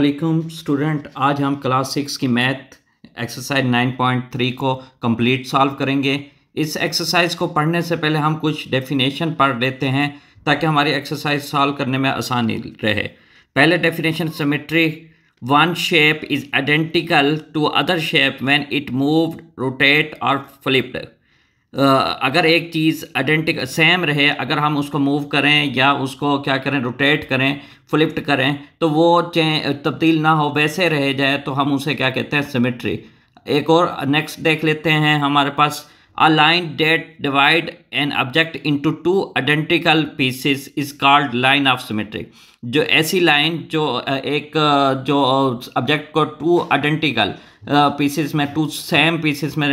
वालेकुम स्टूडेंट आज हम क्लास सिक्स की math exercise nine point three को कंप्लीट सॉल्व करेंगे इस एक्सरसाइज को पढ़ने से पहले हम कुछ डेफिनेशन पढ़ लेते हैं ताकि हमारी एक्सरसाइज सॉल्व करने में आसानी रहे पहले definition symmetry one shape is identical to other shape when it moved rotate और फ्लिप्ड अगर एक चीज़ आइडेंटिक सेम रहे अगर हम उसको मूव करें या उसको क्या करें रोटेट करें फ्लिप्ट करें तो वो चें तब्दील ना हो वैसे रह जाए तो हम उसे क्या कहते हैं सिमेट्री एक और नेक्स्ट देख लेते हैं हमारे पास A line that divide an object into two identical pieces is called line of symmetry. जो ऐसी लाइन जो एक जो ऑब्जेक्ट को टू आइडेंटिकल पीसेस में टू सेम पीसेस में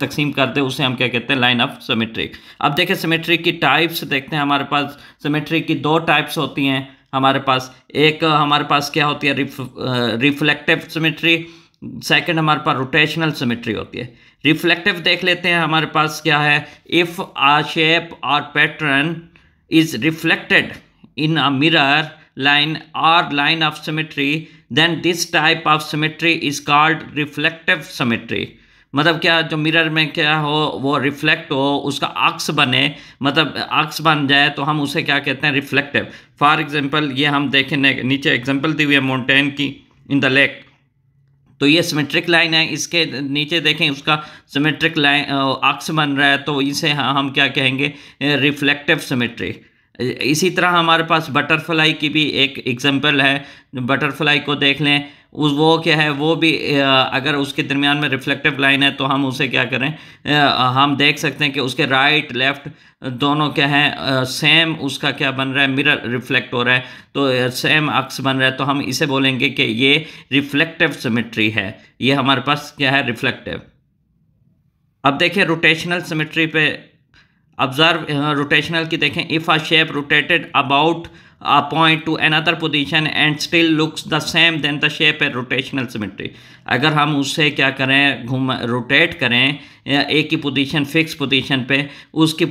तकसीम करते हैं उसे हम क्या कहते हैं लाइन ऑफ सिमेट्रिक अब देखें सिमेट्रिक की टाइप्स देखते हैं हमारे पास सिमेट्रिक की दो टाइप्स होती हैं हमारे पास एक हमारे पास क्या होती है रिफ, रिफ्लेक्टिव सिमेट्री सेकंड हमारे पास रोटेशनल सिमेट्री होती है रिफ्लेक्टिव देख लेते हैं हमारे पास क्या है इफ़ आ शेप और pattern is reflected in a mirror line or line of symmetry then this type of symmetry is called reflective symmetry मतलब क्या जो मिरर में क्या हो वो रिफ्लेक्ट हो उसका अक्स बने मतलब अक्स बन जाए तो हम उसे क्या कहते हैं रिफ्लेक्टिव फॉर एग्जांपल ये हम देखें नीचे एग्जांपल दी हुई है माउंटेन की इन द लेक तो ये सिमेट्रिक लाइन है इसके नीचे देखें उसका सिमेट्रिक लाइन अक्स बन रहा है तो इसे हम क्या कहेंगे रिफ्लेक्टिव सिमेट्री इसी तरह हमारे पास बटरफ्लाई की भी एक एग्जांपल है बटरफ्लाई को देख लें उस वो क्या है वो भी अगर उसके दरमियान में रिफ्लेक्टिव लाइन है तो हम उसे क्या करें हम देख सकते हैं कि उसके राइट लेफ़्ट दोनों क्या है सेम उसका क्या बन रहा है मिरर रिफ्लेक्ट हो रहा है तो सेम अक्स बन रहा है तो हम इसे बोलेंगे कि ये रिफ्लेक्टिव सिमेट्री है ये हमारे पास क्या है रिफ्लेक्टिव अब देखिए रोटेशनल सिमेट्री पे ऑब्जर्व रोटेशनल की देखें if a shape rotated about a point to another position and still looks the same then the shape है rotational symmetry अगर हम उसे क्या करें घूम rotate करें एक ही पोजीशन फिक्स पोजीशन पे उसकी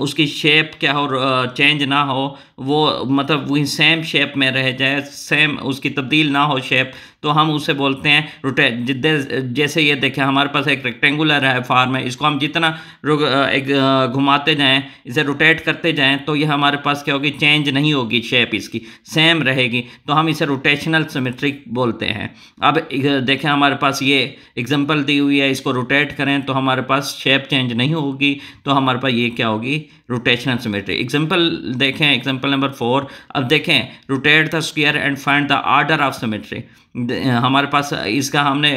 उसकी शेप क्या हो चेंज ना हो वो मतलब वही सेम शेप में रह जाए सेम उसकी तब्दील ना हो शेप तो हम उसे बोलते हैं रोटे जैसे ये देखें हमारे पास एक रेक्टेंगुलर है फार्म है इसको हम जितना एक घुमाते जाएं इसे रोटेट करते जाएं तो ये हमारे पास क्या होगी चेंज नहीं होगी शेप इसकी सेम रहेगी तो हम इसे रोटेशनल सिमेट्रिक बोलते हैं अब देखें हमारे पास ये एग्जांपल दी हुई है इसको रोटेट करें तो हम हमारे पास शेप चेंज नहीं होगी तो हमारे पास ये क्या होगी रोटेशनल सिमेट्री एग्जाम्पल देखें एग्जाम्पल नंबर फोर अब देखें rotate the square and find the order of symmetry हमारे पास इसका हमने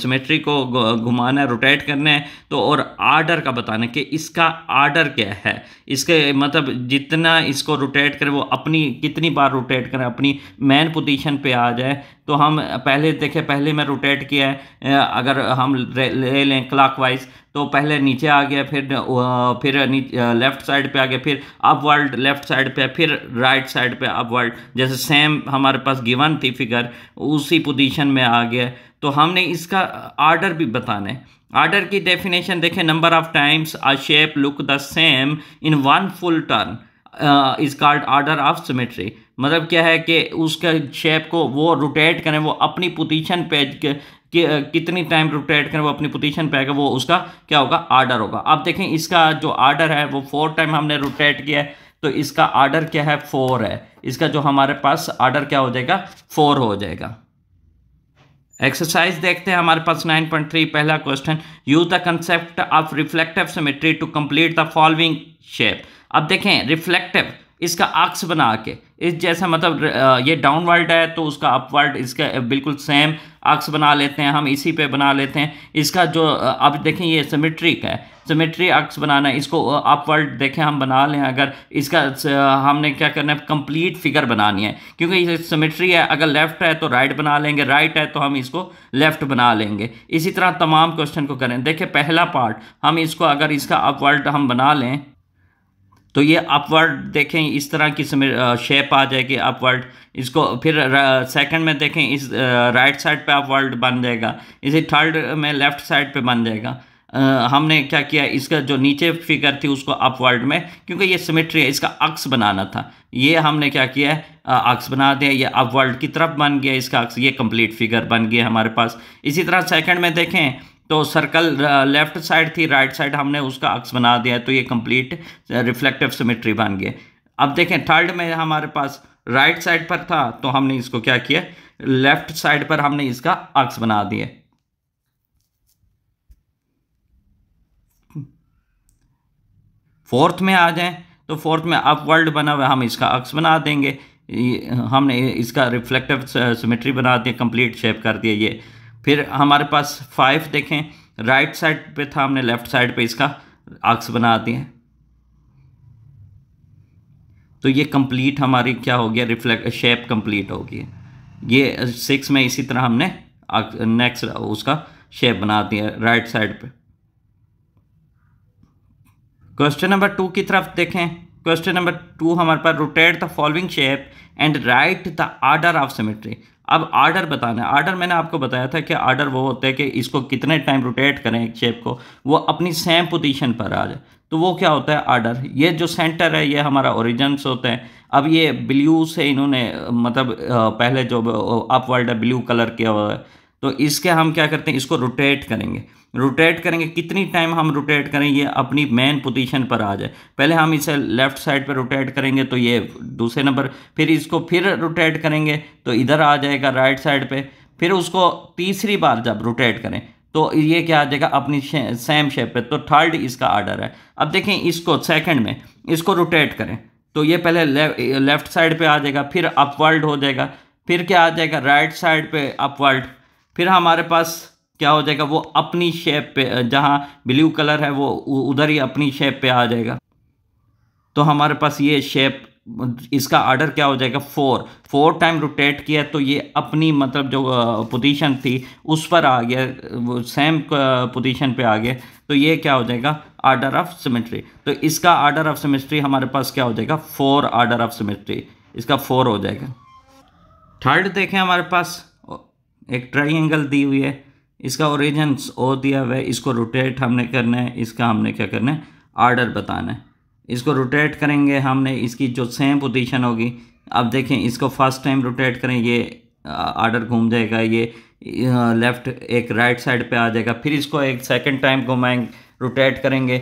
सिमेट्री को घुमाना है रोटेट करना है तो और आर्डर का बताना कि इसका आर्डर क्या है इसके मतलब जितना इसको रोटेट करें वो अपनी कितनी बार रोटेट करें अपनी मेन पोजीशन पे आ जाए तो हम पहले देखें पहले मैं रोटेट किया है अगर हम ले लें क्लाकवाइज तो पहले नीचे आ गया फिर फिर लेफ्ट साइड पे आ गया फिर अप वर्ल्ड लेफ्ट साइड पे फिर राइट साइड पे अप वर्ल्ड जैसे सेम हमारे पास गिवन थी फिगर उसी पोजीशन में आ गया तो हमने इसका आर्डर भी बताना है आर्डर की डेफिनेशन देखें number of times a shape look the same in one full turn is called order of symmetry मतलब क्या है कि उसके शेप को वो रोटेट करें वो अपनी पोजीशन पे कि, कितनी टाइम रोटेट करें वो अपनी पोजीशन पे आएगा वो उसका क्या होगा आर्डर होगा आप देखें इसका जो आर्डर है वो फोर टाइम हमने रोटेट किया है तो इसका आर्डर क्या है फोर है इसका जो हमारे पास आर्डर क्या हो जाएगा फोर हो जाएगा एक्सरसाइज देखते हैं हमारे पास 9.3 पहला question use the concept of reflective symmetry to complete the following shape अब देखें रिफ्लेक्टिव इसका अक्स बना के इस जैसा मतलब ये वर्ल्ड है तो उसका अपवर्ल्ड इसका बिल्कुल सेम अक्स बना लेते हैं हम इसी पे बना लेते हैं इसका जो अब देखें ये सिमेट्रिक है सिमेट्री अक्स बनाना है इसको अपवर्ल्ड देखें हम बना लें अगर इसका हमने क्या करना है कंप्लीट फिगर बनानी है क्योंकि ये सिमेट्री है अगर लेफ़्ट है तो राइट बना लेंगे राइट है तो हम इसको लेफ़्ट बना लेंगे इसी तरह तमाम क्वेश्चन को करें देखिए पहला पार्ट हम इसको अगर इसका अपवर्ल्ड हम बना लें तो ये अपवर्ड देखें इस तरह की शेप आ जाएगी अपवर्ड इसको फिर सेकंड में देखें इस राइट साइड पे अपवर्ड बन जाएगा इसी थर्ड में लेफ्ट साइड पे बन जाएगा हमने क्या किया इसका जो नीचे फिगर थी उसको अपवर्ड में क्योंकि ये सिमेट्री है इसका अक्स बनाना था ये हमने क्या किया अक्स बना दिया ये अपवर्ल्ड की तरफ बन गया इसका अक्स ये कम्प्लीट फिगर बन गया हमारे पास इसी तरह सेकंड में देखें तो सर्कल लेफ्ट साइड थी राइट साइड हमने उसका अक्स बना दिया तो ये कंप्लीट रिफ्लेक्टिव सिमेट्री बन गया अब देखें थर्ड में हमारे पास राइट right साइड पर था तो हमने इसको क्या किया लेफ्ट साइड पर हमने इसका अक्स बना दिया फोर्थ में आ जाएं तो फोर्थ में अपवर्ल्ड बना हुआ हम इसका अक्स बना देंगे हमने इसका रिफ्लेक्टिव सिमेट्री uh, बना दिया कंप्लीट शेप कर दिया ये फिर हमारे पास फाइव देखें राइट साइड पे था हमने लेफ्ट साइड पे इसका आक्स बना दिए तो ये कंप्लीट हमारी क्या हो गया रिफ्लेक्ट शेप कंप्लीट हो गई ये सिक्स में इसी तरह हमने नेक्स्ट उसका शेप बना दिया राइट साइड पे क्वेश्चन नंबर टू की तरफ देखें क्वेश्चन नंबर टू हमारे पास rotate the following shape and write the order of symmetry अब आर्डर बताना है आर्डर मैंने आपको बताया था कि आर्डर वो होता है कि इसको कितने टाइम रोटेट करें एक शेप को वो अपनी सेम पोजीशन पर आ जाए तो वो क्या होता है आर्डर ये जो सेंटर है ये हमारा ओरिजिनस होता है अब ये ब्लू से इन्होंने मतलब पहले जो अपवर्ल्ड है ब्लू कलर किया हुआ है तो इसके हम क्या करते हैं इसको रोटेट करेंगे रोटेट करेंगे कितनी टाइम हम रोटेट करें ये अपनी मेन पोजीशन पर आ जाए पहले हम इसे लेफ्ट साइड पर रोटेट करेंगे तो ये दूसरे नंबर फिर इसको फिर रोटेट करेंगे तो इधर आ जाएगा राइट साइड पे फिर उसको तीसरी बार जब रोटेट करें तो ये क्या आ जाएगा अपनी शे, सेम शेप पे तो थर्ड इसका आर्डर है अब देखें इसको सेकेंड में इसको रोटेट करें तो ये पहले लेफ्ट साइड पर आ जाएगा फिर अपवर्ल्ड हो जाएगा फिर क्या आ जाएगा राइट साइड पर अपवर्ल्ड फिर हमारे पास क्या हो जाएगा वो अपनी शेप पे जहाँ ब्लू कलर है वो उधर ही अपनी शेप पे आ जाएगा तो हमारे पास ये शेप इसका आर्डर क्या हो जाएगा फोर फोर टाइम रोटेट किया तो ये अपनी मतलब जो पोजीशन थी उस पर आ गया वो सेम पोजीशन पे आ गया तो ये क्या हो जाएगा आर्डर ऑफ सिमेट्री तो इसका आर्डर ऑफ सिमेट्री हमारे पास क्या हो जाएगा फोर आर्डर ऑफ सिमेट्री इसका फोर हो जाएगा थर्ड देखें हमारे पास एक ट्राइंगल दी हुई है इसका ओरिजिन ओ दिया हुआ है इसको रोटेट हमने करना है इसका हमने क्या करना है आर्डर बताना है इसको रोटेट करेंगे हमने इसकी जो सेम पोजीशन होगी अब देखें इसको फर्स्ट टाइम रोटेट करें ये आर्डर घूम जाएगा ये लेफ़्ट एक राइट साइड पे आ जाएगा फिर इसको एक सेकंड टाइम घुमाएंगे रोटेट करेंगे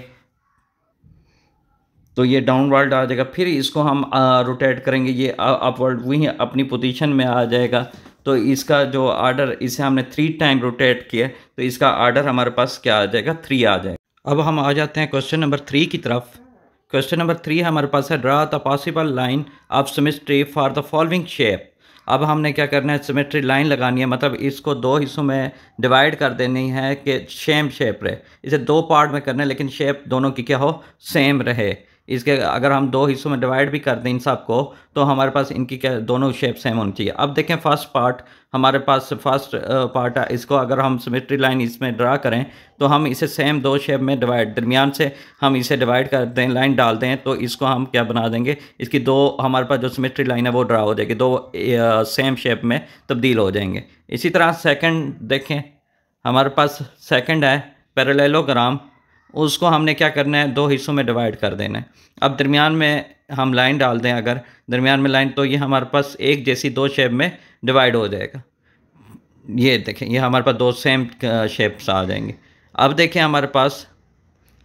तो ये डाउन वर्ल्ड आ जाएगा फिर इसको हम रोटेट करेंगे ये अपवर्ल्ड वहीं अपनी पोजीशन में आ जाएगा तो इसका जो आर्डर इसे हमने थ्री टाइम रोटेट किया तो इसका आर्डर हमारे पास क्या आ जाएगा थ्री आ जाएगा अब हम आ जाते हैं क्वेश्चन नंबर थ्री की तरफ क्वेश्चन नंबर थ्री हमारे पास है draw the possible line of symmetry for the following shape अब हमने क्या करना है सिमेट्री लाइन लगानी है मतलब इसको दो हिस्सों में डिवाइड कर देनी है कि सेम शेप रहे इसे दो पार्ट में करना है लेकिन शेप दोनों की क्या हो सेम रहे इसके अगर हम दो हिस्सों में डिवाइड भी कर दें इन सब को तो हमारे पास इनकी क्या दोनों शेप सेम होनी चाहिए अब देखें फर्स्ट पार्ट हमारे पास फर्स्ट पार्ट है इसको अगर हम सिमेट्री लाइन इसमें ड्रा करें तो हम इसे सेम दो शेप में डिवाइड दरमियान से हम इसे डिवाइड कर दें लाइन डाल दें तो इसको हम क्या बना देंगे इसकी दो हमारे पास जो सिमेट्री लाइन है वो ड्रा हो जाएगी दो सेम शेप में तब्दील हो जाएंगे इसी तरह सेकेंड देखें हमारे पास सेकेंड है पैरेलेलोग्राम उसको हमने क्या करना है दो हिस्सों में डिवाइड कर देना है अब दरमियान में हम लाइन डाल दें अगर दरमियान में लाइन तो ये हमारे पास एक जैसी दो शेप में डिवाइड हो जाएगा ये देखें ये हमारे पास दो सेम शेप्स आ जाएंगे अब देखें हमारे पास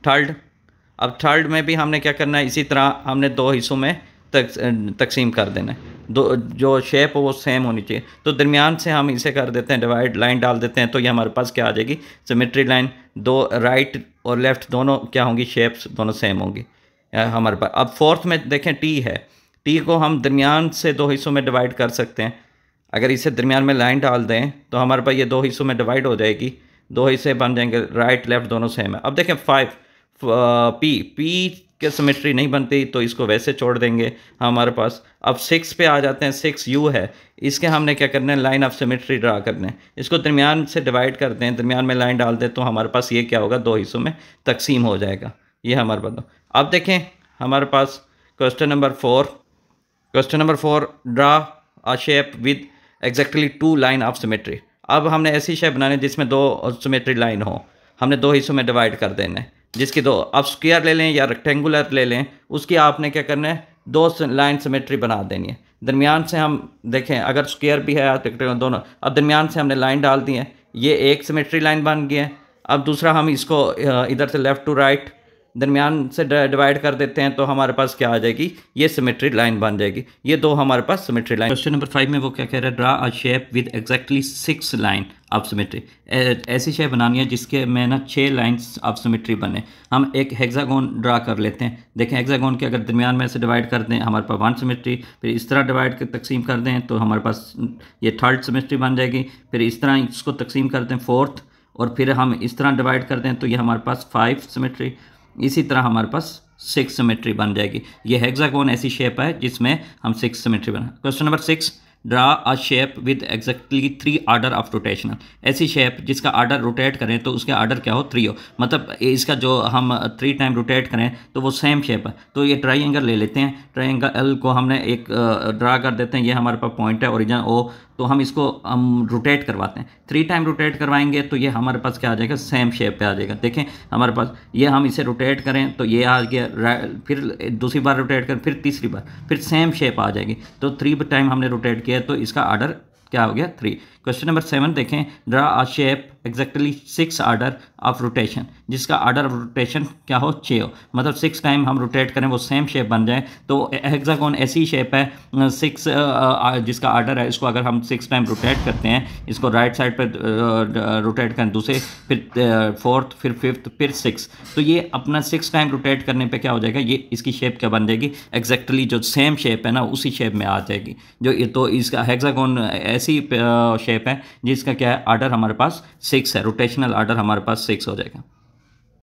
थर्ड अब थर्ड में भी हमने क्या करना है इसी तरह हमने दो हिस्सों में तक तकसीम कर देना है दो जो शेप है वो सेम होनी चाहिए तो दरमियान से हम इसे कर देते हैं डिवाइड लाइन डाल देते हैं तो ये हमारे पास क्या आ जाएगी सिमेट्री लाइन दो राइट और लेफ़्ट दोनों क्या होंगी शेप्स दोनों सेम होंगी हमारे पास अब फोर्थ में देखें टी है टी को हम दरमियान से दो हिस्सों में डिवाइड कर सकते हैं अगर इसे दरमियान में लाइन डाल दें तो हमारे पास ये दो हिस्सों में डिवाइड हो जाएगी दो हिस्से बन जाएंगे राइट लेफ़्ट दोनों सेम है अब देखें फाइव पी पी के सिमेट्री नहीं बनती तो इसको वैसे छोड़ देंगे हमारे पास अब सिक्स पे आ जाते हैं सिक्स यू है इसके हमने क्या करना है लाइन ऑफ सिमेट्री ड्रा करना है इसको दरमियान से डिवाइड करते हैं दरमियान में लाइन डाल दें तो हमारे पास ये क्या होगा दो हिस्सों में तकसीम हो जाएगा ये हमारे पास अब देखें हमारे पास question number four question number four draw a shape with exactly two line of symmetry अब हमने ऐसी शेप बनानी जिसमें दो सिमेट्री लाइन हो हमने दो हिस्सों में डिवाइड कर देना है जिसकी दो आप स्क्वायर ले लें या रेक्टेंगुलर ले लें उसकी आपने क्या करना है दो लाइन सिमेट्री बना देनी है दरमियान से हम देखें अगर स्क्वायर भी है रेक्टेंगुलर तो दोनों अब दरमियान से हमने लाइन डाल दी है ये एक सिमेट्री लाइन बन गई है अब दूसरा हम इसको इधर से लेफ़्ट टू राइट दरमियान से डिवाइड कर देते हैं तो हमारे पास क्या आ जाएगी ये सिमेट्री लाइन बन जाएगी ये दो हमारे पास symmetry line question number five में वो क्या कह रहा है draw a shape with exactly six line of symmetry ऐसी शेप बनानी है जिसके में ना छः लाइन्स ऑफ सिमेट्री बने हम एक हेक्सागोन ड्रा कर लेते हैं देखें हेक्सागोन के अगर दरमियान में से डिवाइड कर दें हमारे पास वन सिमेट्री फिर इस तरह डिवाइड कर तकसीम कर दें तो हमारे पास ये थर्ड सिमेट्री बन जाएगी फिर इस तरह इसको तकसीम कर दें फोर्थ और फिर हम इस तरह डिवाइड कर दें तो ये हमारे पास फाइव सिमेट्री इसी तरह हमारे पास सिक्स सिमेट्री बन जाएगी ये हेक्सागोन ऐसी शेप है जिसमें हम सिक्स सिमेट्री बना question number six draw a shape with exactly three order of rotational ऐसी शेप जिसका आर्डर रोटेट करें तो उसका आर्डर क्या हो थ्री हो मतलब इसका जो हम थ्री टाइम रोटेट करें तो वो सेम शेप है तो ये ट्राइंगल ले लेते हैं ट्राइंगल को हमने एक ड्रा कर देते हैं ये हमारे पास पॉइंट है ओरिजिन ओ तो हम इसको हम रोटेट करवाते हैं थ्री टाइम रोटेट करवाएंगे तो ये हमारे पास क्या आ जाएगा सेम शेप पे आ जाएगा देखें हमारे पास ये हम इसे रोटेट करें तो ये आ गया फिर दूसरी बार रोटेट करें फिर तीसरी बार फिर सेम शेप आ जाएगी तो थ्री टाइम हमने रोटेट किया तो इसका आर्डर क्या हो गया थ्री क्वेश्चन नंबर सेवन देखें draw a shape exactly six order of rotation जिसका आर्डर ऑफ रोटेशन क्या हो छः हो मतलब सिक्स टाइम हम रोटेट करें वो सेम शेप बन जाए तो हेक्सागोन ऐसी शेप है सिक्स जिसका आर्डर है इसको अगर हम सिक्स टाइम रोटेट करते हैं इसको राइट साइड पर रोटेट करें दूसरे फिर फोर्थ फिर फिफ्थ फिर सिक्स तो ये अपना सिक्स टाइम रोटेट करने पर क्या हो जाएगा ये इसकी शेप क्या बन जाएगी एग्जैक्टली जो सेम शेप है ना उसी शेप में आ जाएगी जो तो इसका हेक्सागोन ऐसी शेप है जिसका क्या है आर्डर हमारे पास सिक्स है रोटेशनल आर्डर हमारे पास सिक्स हो जाएगा